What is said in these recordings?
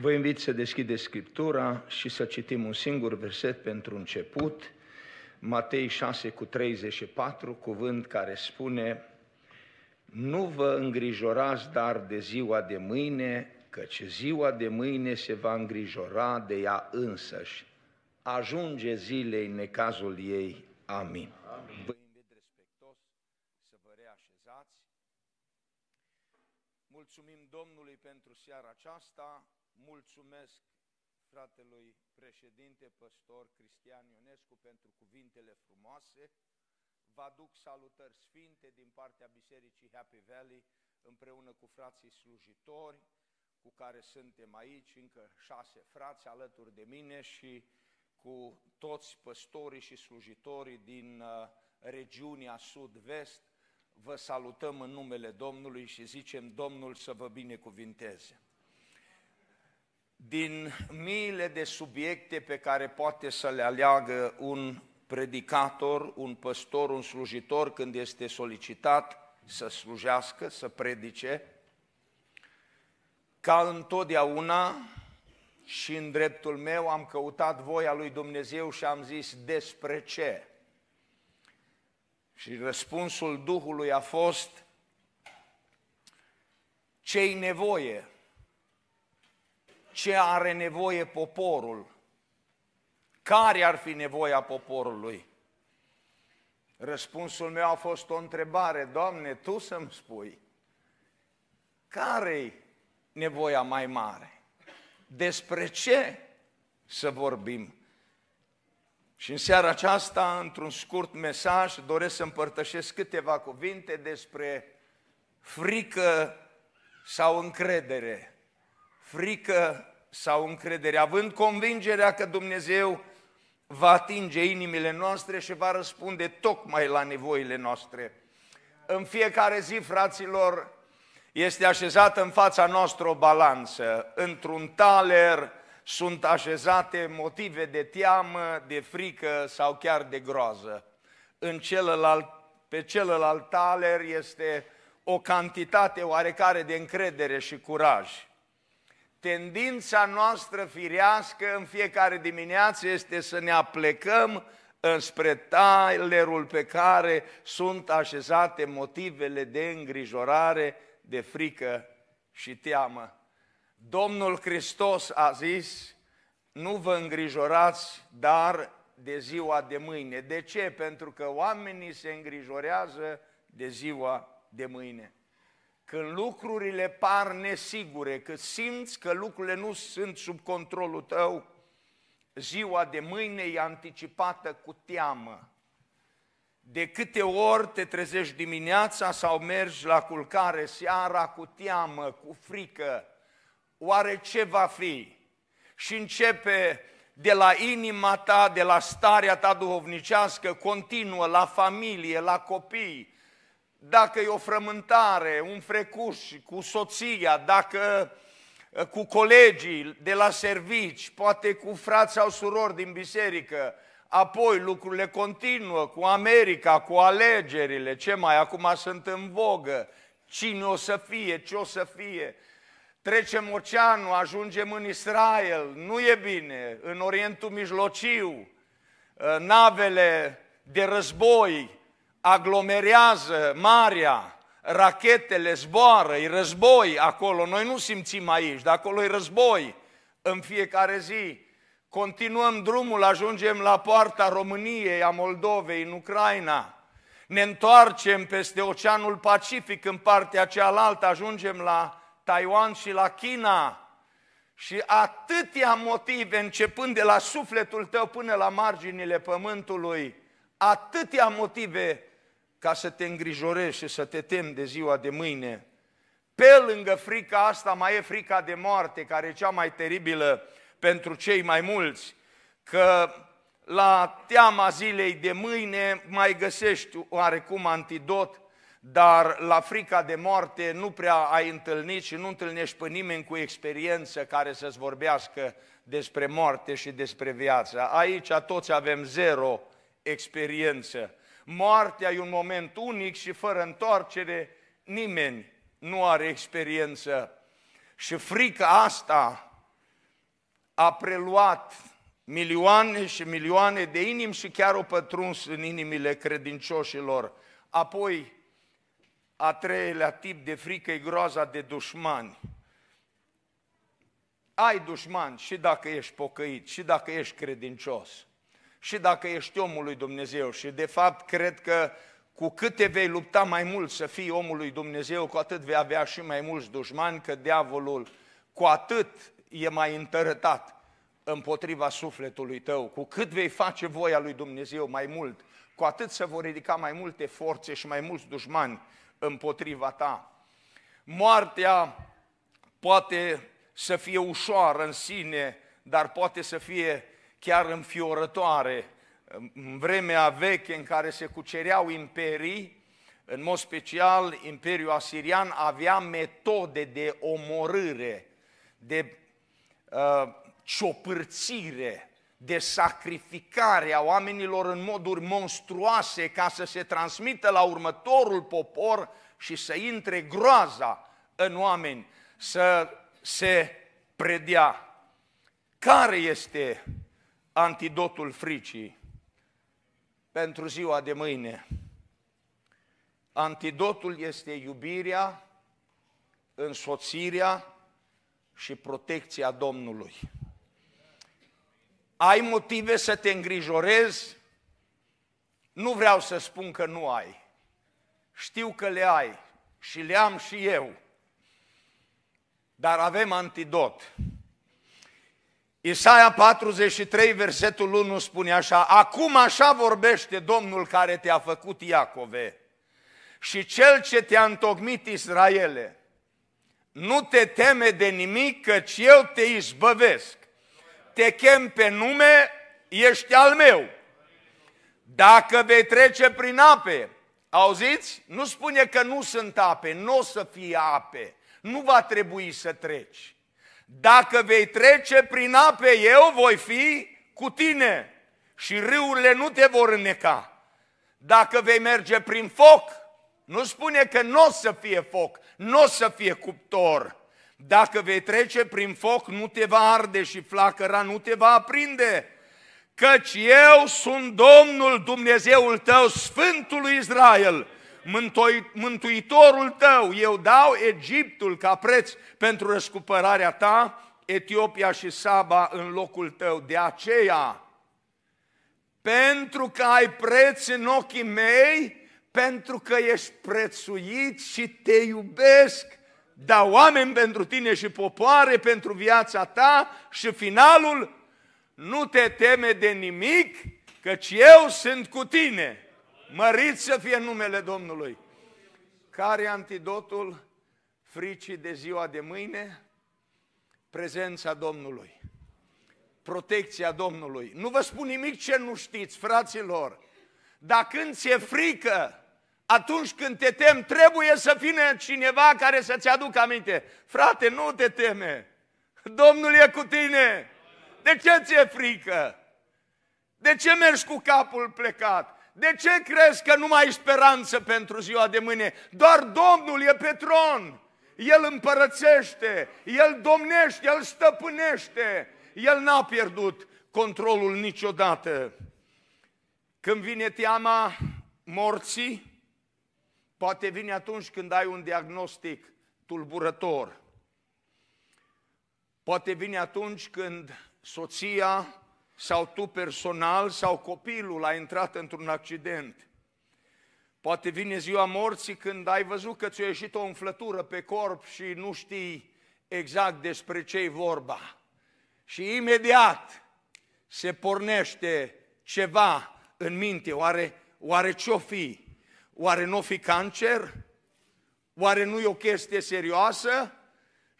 Vă invit să deschideți Scriptura și să citim un singur verset pentru început, Matei 6 cu 34, cuvânt care spune Nu vă îngrijorați dar de ziua de mâine, căci ziua de mâine se va îngrijora de ea însăși. Ajunge zilei necazul ei. Amin. Amin. Vă invit respectos să vă reașezați. Mulțumim Domnului pentru seara aceasta, mulțumesc fratelui președinte păstor Cristian Ionescu pentru cuvintele frumoase. Vă aduc salutări sfinte din partea Bisericii Happy Valley împreună cu frații slujitori cu care suntem aici, încă șase frați alături de mine și cu toți păstorii și slujitorii din uh, regiunea sud-vest, vă salutăm în numele Domnului și zicem Domnul să vă binecuvinteze din miile de subiecte pe care poate să le aleagă un predicator, un păstor, un slujitor când este solicitat să slujească, să predice, ca întotdeauna și în dreptul meu am căutat voia lui Dumnezeu și am zis despre ce. Și răspunsul Duhului a fost cei nevoie ce are nevoie poporul. Care ar fi nevoia poporului? Răspunsul meu a fost o întrebare, Doamne, Tu să-mi spui, care-i nevoia mai mare? Despre ce să vorbim? Și în seara aceasta, într-un scurt mesaj, doresc să împărtășesc câteva cuvinte despre frică sau încredere, frică sau încredere, având convingerea că Dumnezeu va atinge inimile noastre și va răspunde tocmai la nevoile noastre. În fiecare zi, fraților, este așezată în fața noastră o balanță. Într-un taler sunt așezate motive de teamă, de frică sau chiar de groază. În celălalt, pe celălalt taler este o cantitate oarecare de încredere și curaj. Tendința noastră firească în fiecare dimineață este să ne aplecăm înspre talerul pe care sunt așezate motivele de îngrijorare, de frică și teamă. Domnul Hristos a zis, nu vă îngrijorați, dar de ziua de mâine. De ce? Pentru că oamenii se îngrijorează de ziua de mâine când lucrurile par nesigure, că simți că lucrurile nu sunt sub controlul tău, ziua de mâine e anticipată cu teamă. De câte ori te trezești dimineața sau mergi la culcare seara cu teamă, cu frică, oare ce va fi? Și începe de la inima ta, de la starea ta duhovnicească, continuă la familie, la copii, dacă e o frământare, un frecuș cu soția, dacă ă, cu colegii de la servici, poate cu frați sau surori din biserică, apoi lucrurile continuă cu America, cu alegerile, ce mai acum sunt în vogă, cine o să fie, ce o să fie. Trecem oceanul, ajungem în Israel, nu e bine, în Orientul Mijlociu, ă, navele de război, aglomerează marea, rachetele zboară, e război acolo, noi nu simțim aici, dar acolo e război în fiecare zi. Continuăm drumul, ajungem la poarta României, a Moldovei, în Ucraina. Ne întoarcem peste Oceanul Pacific, în partea cealaltă, ajungem la Taiwan și la China. Și atâtea motive, începând de la sufletul tău până la marginile pământului, atâtea motive ca să te îngrijorești și să te temi de ziua de mâine. Pe lângă frica asta mai e frica de moarte, care e cea mai teribilă pentru cei mai mulți, că la teama zilei de mâine mai găsești oarecum antidot, dar la frica de moarte nu prea ai întâlnit și nu întâlnești pe nimeni cu experiență care să-ți vorbească despre moarte și despre viață. Aici toți avem zero experiență. Moartea e un moment unic și fără întoarcere nimeni nu are experiență. Și frica asta a preluat milioane și milioane de inimi și chiar o pătruns în inimile credincioșilor. Apoi, a treilea tip de frică e groaza de dușmani. Ai dușmani și dacă ești pocăit, și dacă ești credincios și dacă ești omul lui Dumnezeu. Și de fapt cred că cu cât te vei lupta mai mult să fii omul lui Dumnezeu, cu atât vei avea și mai mulți dușmani, că diavolul cu atât e mai întărătat împotriva sufletului tău. Cu cât vei face voia lui Dumnezeu mai mult, cu atât se vor ridica mai multe forțe și mai mulți dușmani împotriva ta. Moartea poate să fie ușoară în sine, dar poate să fie chiar înfiorătoare. În vremea veche în care se cucereau imperii, în mod special Imperiul Asirian avea metode de omorâre, de uh, ciopârțire, de sacrificare a oamenilor în moduri monstruoase ca să se transmită la următorul popor și să intre groaza în oameni, să se predea. Care este antidotul fricii pentru ziua de mâine. Antidotul este iubirea, însoțirea și protecția Domnului. Ai motive să te îngrijorezi? Nu vreau să spun că nu ai. Știu că le ai și le am și eu. Dar avem antidot. Isaia 43, versetul 1 spune așa, Acum așa vorbește Domnul care te-a făcut Iacove și Cel ce te-a întocmit Israele. Nu te teme de nimic, căci eu te izbăvesc. Te chem pe nume, ești al meu. Dacă vei trece prin ape, auziți? Nu spune că nu sunt ape, nu o să fie ape, nu va trebui să treci. Dacă vei trece prin ape, eu voi fi cu tine și râurile nu te vor înneca. Dacă vei merge prin foc, nu spune că nu o să fie foc, nu o să fie cuptor. Dacă vei trece prin foc, nu te va arde și flacăra nu te va aprinde. Căci eu sunt Domnul Dumnezeul tău, Sfântul Israel, mântuitorul tău, eu dau Egiptul ca preț pentru răscupărarea ta, Etiopia și Saba în locul tău. De aceea, pentru că ai preț în ochii mei, pentru că ești prețuit și te iubesc, dau oameni pentru tine și popoare pentru viața ta și finalul, nu te teme de nimic, căci eu sunt cu tine Mărit să fie numele Domnului. Care antidotul fricii de ziua de mâine? Prezența Domnului. Protecția Domnului. Nu vă spun nimic ce nu știți, fraților. Dar când ți-e frică, atunci când te tem, trebuie să fie cineva care să-ți aducă aminte. Frate, nu te teme. Domnul e cu tine. De ce ți-e frică? De ce mergi cu capul plecat? De ce crezi că nu mai ai speranță pentru ziua de mâine? Doar Domnul e pe tron. El împărățește, El domnește, El stăpânește. El n-a pierdut controlul niciodată. Când vine teama morții, poate vine atunci când ai un diagnostic tulburător. Poate vine atunci când soția sau tu personal sau copilul a intrat într-un accident. Poate vine ziua morții când ai văzut că ți-a ieșit o înflătură pe corp și nu știi exact despre ce e vorba. Și imediat se pornește ceva în minte, oare, oare ce-o fi? Oare nu o fi cancer? Oare nu e o chestie serioasă?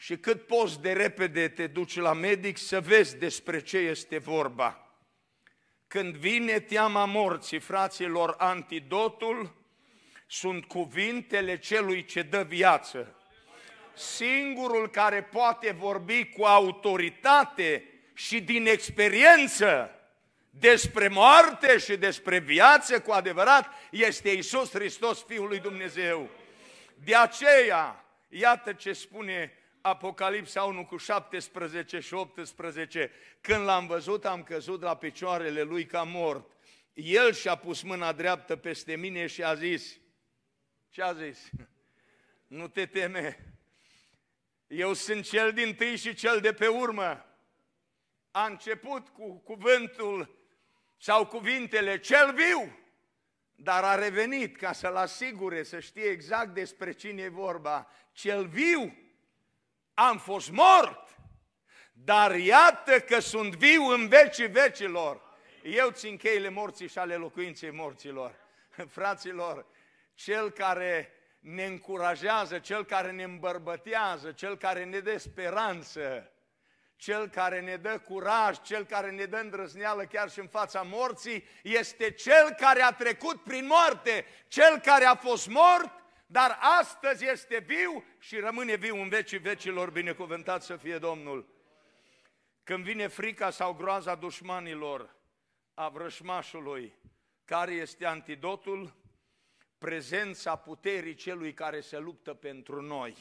și cât poți de repede te duci la medic să vezi despre ce este vorba. Când vine teama morții, fraților, antidotul sunt cuvintele celui ce dă viață. Singurul care poate vorbi cu autoritate și din experiență despre moarte și despre viață cu adevărat este Isus Hristos, Fiul lui Dumnezeu. De aceea, iată ce spune Apocalipsa 1 cu 17 și 18, când l-am văzut am căzut la picioarele lui ca mort. El și-a pus mâna dreaptă peste mine și a zis, ce a zis? Nu te teme, eu sunt cel din tâi și cel de pe urmă. A început cu cuvântul sau cuvintele cel viu, dar a revenit ca să-l asigure, să știe exact despre cine e vorba. Cel viu am fost mort, dar iată că sunt viu în vecii vecilor. Eu țin cheile morții și ale locuinței morților. Fraților, cel care ne încurajează, cel care ne îmbărbătează, cel care ne dă speranță, cel care ne dă curaj, cel care ne dă îndrăzneală chiar și în fața morții, este cel care a trecut prin moarte, cel care a fost mort dar astăzi este viu și rămâne viu în vecii vecilor, binecuvântat să fie Domnul. Când vine frica sau groaza dușmanilor, a vrășmașului, care este antidotul? Prezența puterii celui care se luptă pentru noi.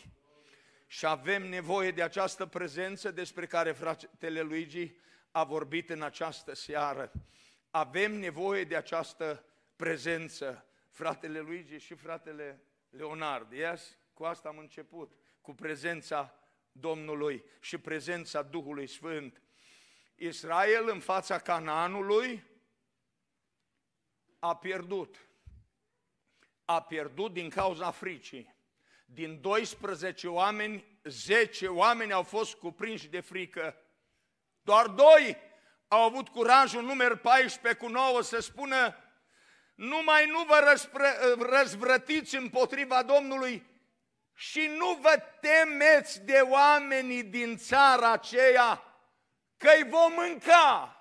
Și avem nevoie de această prezență despre care fratele Luigi a vorbit în această seară. Avem nevoie de această prezență. Fratele Luigi și fratele Leonard, iați, cu asta am început, cu prezența Domnului și prezența Duhului Sfânt. Israel în fața Canaanului a pierdut. A pierdut din cauza fricii. Din 12 oameni, 10 oameni au fost cuprinși de frică. Doar doi au avut curajul număr 14 cu 9 să spună numai nu vă răzvrătiți împotriva Domnului și nu vă temeți de oamenii din țara aceea că îi vom mânca.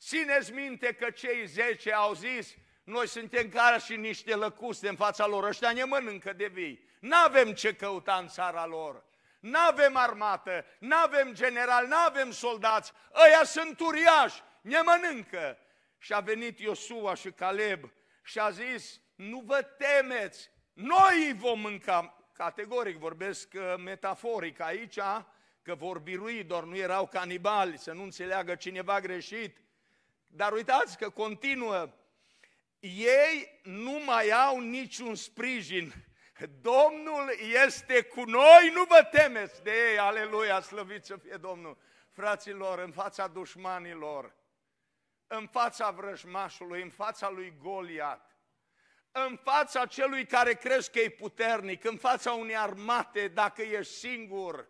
Țineți minte că cei zece au zis, noi suntem ca și niște lăcuste în fața lor, ăștia ne mănâncă de vii. N-avem ce căuta în țara lor. N-avem armată, n-avem general, n-avem soldați, ăia sunt uriași, ne mănâncă și a venit Iosua și Caleb și a zis, nu vă temeți, noi vom mânca, categoric vorbesc uh, metaforic aici, că vor birui, doar nu erau canibali, să nu înțeleagă cineva greșit. Dar uitați că continuă, ei nu mai au niciun sprijin. Domnul este cu noi, nu vă temeți de ei, aleluia, slăviți să fie Domnul. Fraților, în fața dușmanilor, în fața vrăjmașului, în fața lui Goliat, în fața celui care crezi că e puternic, în fața unei armate, dacă ești singur,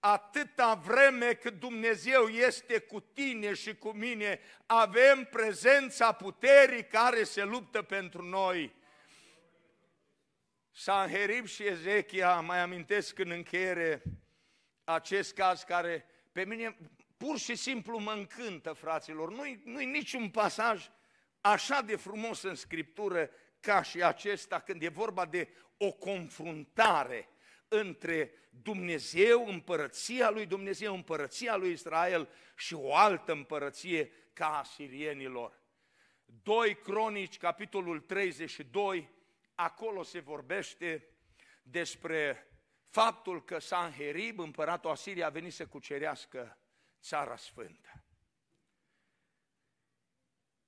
atâta vreme cât Dumnezeu este cu tine și cu mine, avem prezența puterii care se luptă pentru noi. Sanherib și Ezechia, mai amintesc în încheiere acest caz care pe mine pur și simplu mă încântă, fraților. Nu-i, nu-i niciun pasaj așa de frumos în Scriptură ca și acesta, când e vorba de o confruntare între Dumnezeu, împărăția lui Dumnezeu, împărăția lui Israel și o altă împărăție ca a sirienilor. 2 Cronici, capitolul 32, acolo se vorbește despre faptul că Sanherib, împăratul Asiria, a venit să cucerească țara sfântă.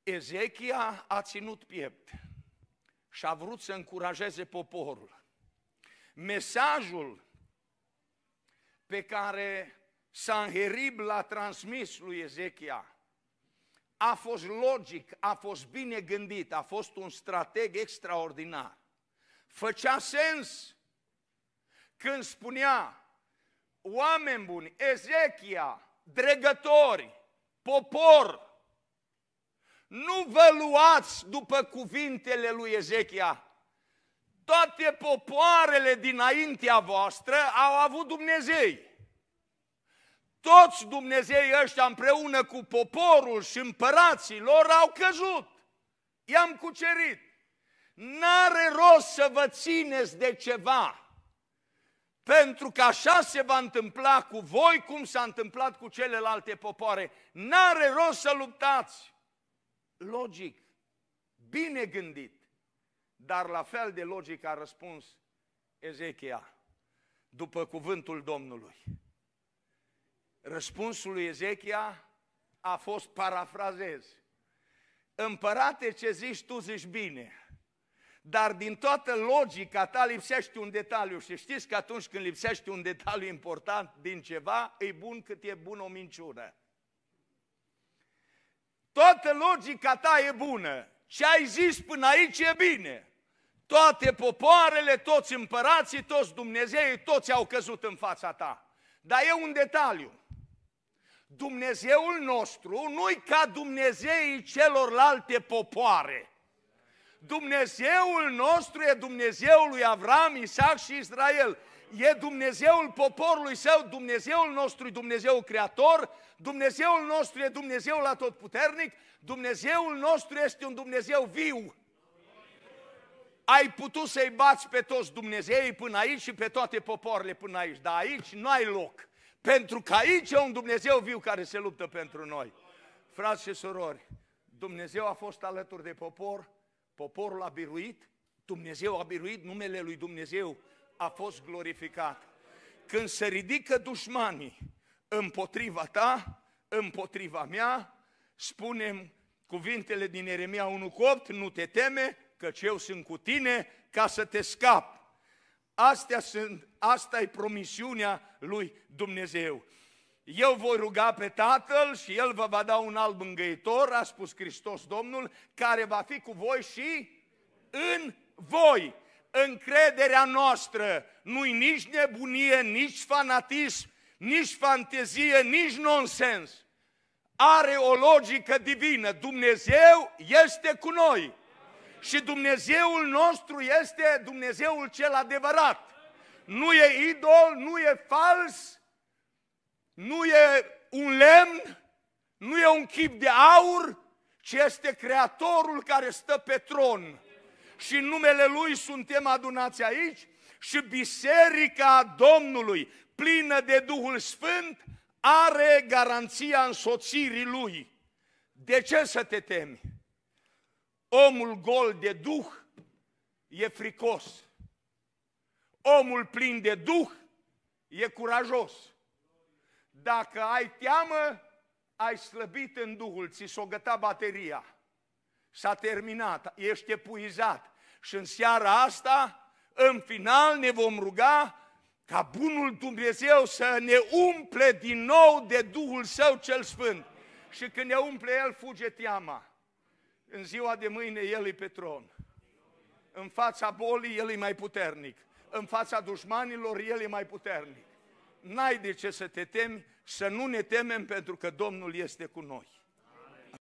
Ezechia a ținut piept și a vrut să încurajeze poporul. Mesajul pe care Sanherib l-a transmis lui Ezechia a fost logic, a fost bine gândit, a fost un strateg extraordinar. Făcea sens când spunea, oameni buni, Ezechia dregători, popor, nu vă luați după cuvintele lui Ezechia. Toate popoarele dinaintea voastră au avut Dumnezei. Toți Dumnezei ăștia împreună cu poporul și împărații lor au căzut. I-am cucerit. N-are rost să vă țineți de ceva pentru că așa se va întâmpla cu voi cum s-a întâmplat cu celelalte popoare. N-are rost să luptați. Logic, bine gândit, dar la fel de logic a răspuns Ezechia după cuvântul Domnului. Răspunsul lui Ezechia a fost, parafrazez, împărate ce zici tu zici bine, dar din toată logica ta lipsește un detaliu și știți că atunci când lipsește un detaliu important din ceva, e bun cât e bun o minciună. Toată logica ta e bună. Ce ai zis până aici e bine. Toate popoarele, toți împărații, toți Dumnezeii, toți au căzut în fața ta. Dar e un detaliu. Dumnezeul nostru nu-i ca Dumnezeii celorlalte popoare. Dumnezeul nostru e Dumnezeul lui Avram, Isaac și Israel. E Dumnezeul poporului său, Dumnezeul nostru e Dumnezeul creator, Dumnezeul nostru e Dumnezeul atotputernic, Dumnezeul nostru este un Dumnezeu viu. Ai putut să-i bați pe toți Dumnezeii până aici și pe toate poporile până aici, dar aici nu ai loc. Pentru că aici e un Dumnezeu viu care se luptă pentru noi. Frați și surori, Dumnezeu a fost alături de popor, Poporul a biruit, Dumnezeu a biruit, numele lui Dumnezeu a fost glorificat. Când se ridică dușmanii împotriva ta, împotriva mea, spunem cuvintele din Eremia 1,8, nu te teme, căci eu sunt cu tine ca să te scap. Astea sunt, asta e promisiunea lui Dumnezeu. Eu voi ruga pe Tatăl și El vă va da un alb îngăitor, a spus Hristos Domnul, care va fi cu voi și în voi. Încrederea noastră nu-i nici nebunie, nici fanatism, nici fantezie, nici nonsens. Are o logică divină. Dumnezeu este cu noi. Și Dumnezeul nostru este Dumnezeul cel adevărat. Nu e idol, nu e fals, nu e un lemn, nu e un chip de aur, ci este Creatorul care stă pe tron. Și în numele Lui suntem adunați aici și Biserica Domnului, plină de Duhul Sfânt, are garanția însoțirii Lui. De ce să te temi? Omul gol de Duh e fricos. Omul plin de Duh e curajos. Dacă ai teamă, ai slăbit în Duhul, ți s-o găta bateria. S-a terminat, ești epuizat. Și în seara asta, în final, ne vom ruga ca Bunul Dumnezeu să ne umple din nou de Duhul Său cel Sfânt. Și când ne umple El, fuge teama. În ziua de mâine, El e pe tron. În fața bolii, El e mai puternic. În fața dușmanilor, El e mai puternic n-ai de ce să te temi, să nu ne temem pentru că Domnul este cu noi.